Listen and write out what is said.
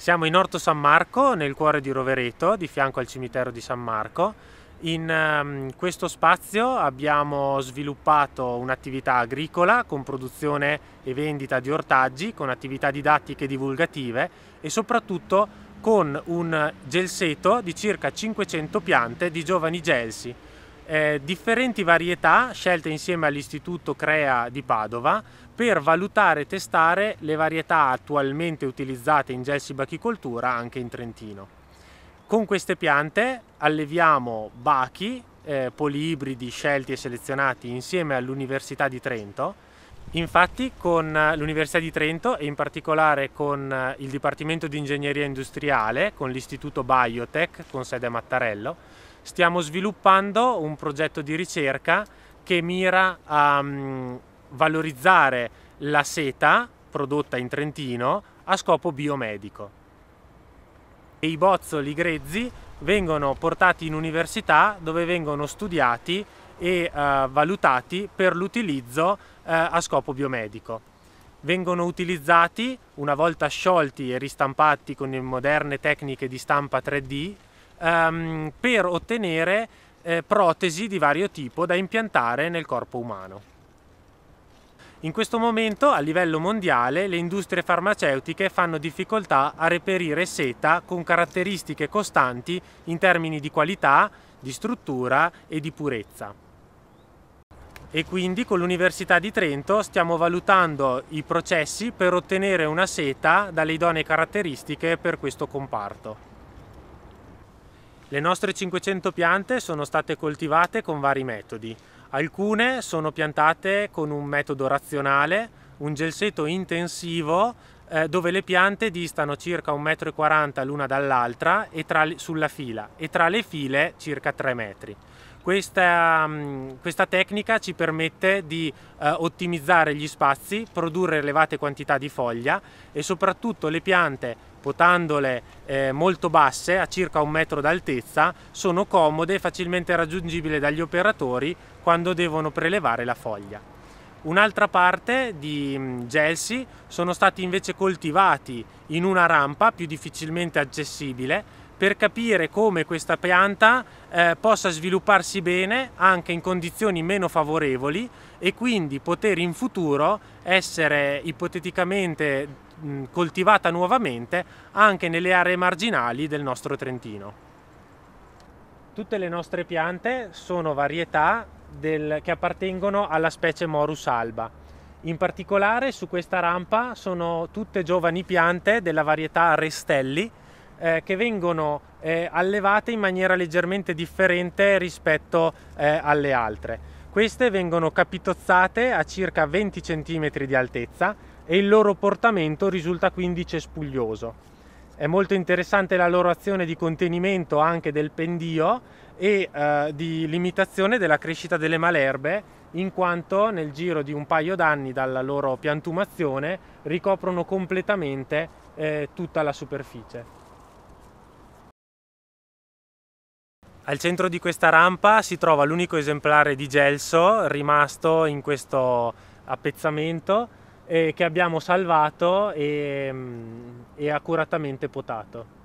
Siamo in Orto San Marco, nel cuore di Rovereto, di fianco al cimitero di San Marco. In ehm, questo spazio abbiamo sviluppato un'attività agricola con produzione e vendita di ortaggi, con attività didattiche e divulgative e soprattutto con un gelseto di circa 500 piante di giovani gelsi eh, differenti varietà scelte insieme all'Istituto Crea di Padova per valutare e testare le varietà attualmente utilizzate in gelsi bachicoltura anche in Trentino. Con queste piante alleviamo bachi, eh, poliibridi scelti e selezionati insieme all'Università di Trento. Infatti con l'Università di Trento e in particolare con eh, il Dipartimento di Ingegneria Industriale, con l'Istituto Biotech con sede a Mattarello, Stiamo sviluppando un progetto di ricerca che mira a mm, valorizzare la seta prodotta in Trentino a scopo biomedico. I bozzoli grezzi vengono portati in università dove vengono studiati e eh, valutati per l'utilizzo eh, a scopo biomedico. Vengono utilizzati una volta sciolti e ristampati con le moderne tecniche di stampa 3D ehm, per ottenere eh, protesi di vario tipo da impiantare nel corpo umano. In questo momento a livello mondiale le industrie farmaceutiche fanno difficoltà a reperire seta con caratteristiche costanti in termini di qualità, di struttura e di purezza. E quindi con l'Università di Trento stiamo valutando i processi per ottenere una seta dalle idonee caratteristiche per questo comparto. Le nostre 500 piante sono state coltivate con vari metodi. Alcune sono piantate con un metodo razionale, un gelseto intensivo eh, dove le piante distano circa 1,40 m l'una dall'altra e sulla fila e tra le file circa 3 metri. Questa, mm, questa tecnica ci permette di eh, ottimizzare gli spazi, produrre elevate quantità di foglia e soprattutto le piante potandole eh, molto basse, a circa un metro d'altezza, sono comode e facilmente raggiungibili dagli operatori quando devono prelevare la foglia. Un'altra parte di mm, gelsi sono stati invece coltivati in una rampa più difficilmente accessibile per capire come questa pianta eh, possa svilupparsi bene anche in condizioni meno favorevoli e quindi poter in futuro essere ipoteticamente mh, coltivata nuovamente anche nelle aree marginali del nostro Trentino. Tutte le nostre piante sono varietà del, che appartengono alla specie Morus alba. In particolare su questa rampa sono tutte giovani piante della varietà Restelli eh, che vengono eh, allevate in maniera leggermente differente rispetto eh, alle altre. Queste vengono capitozzate a circa 20 cm di altezza e il loro portamento risulta quindi cespuglioso. È molto interessante la loro azione di contenimento anche del pendio e eh, di limitazione della crescita delle malerbe, in quanto nel giro di un paio d'anni dalla loro piantumazione ricoprono completamente eh, tutta la superficie. Al centro di questa rampa si trova l'unico esemplare di gelso rimasto in questo appezzamento eh, che abbiamo salvato e, mm, e accuratamente potato.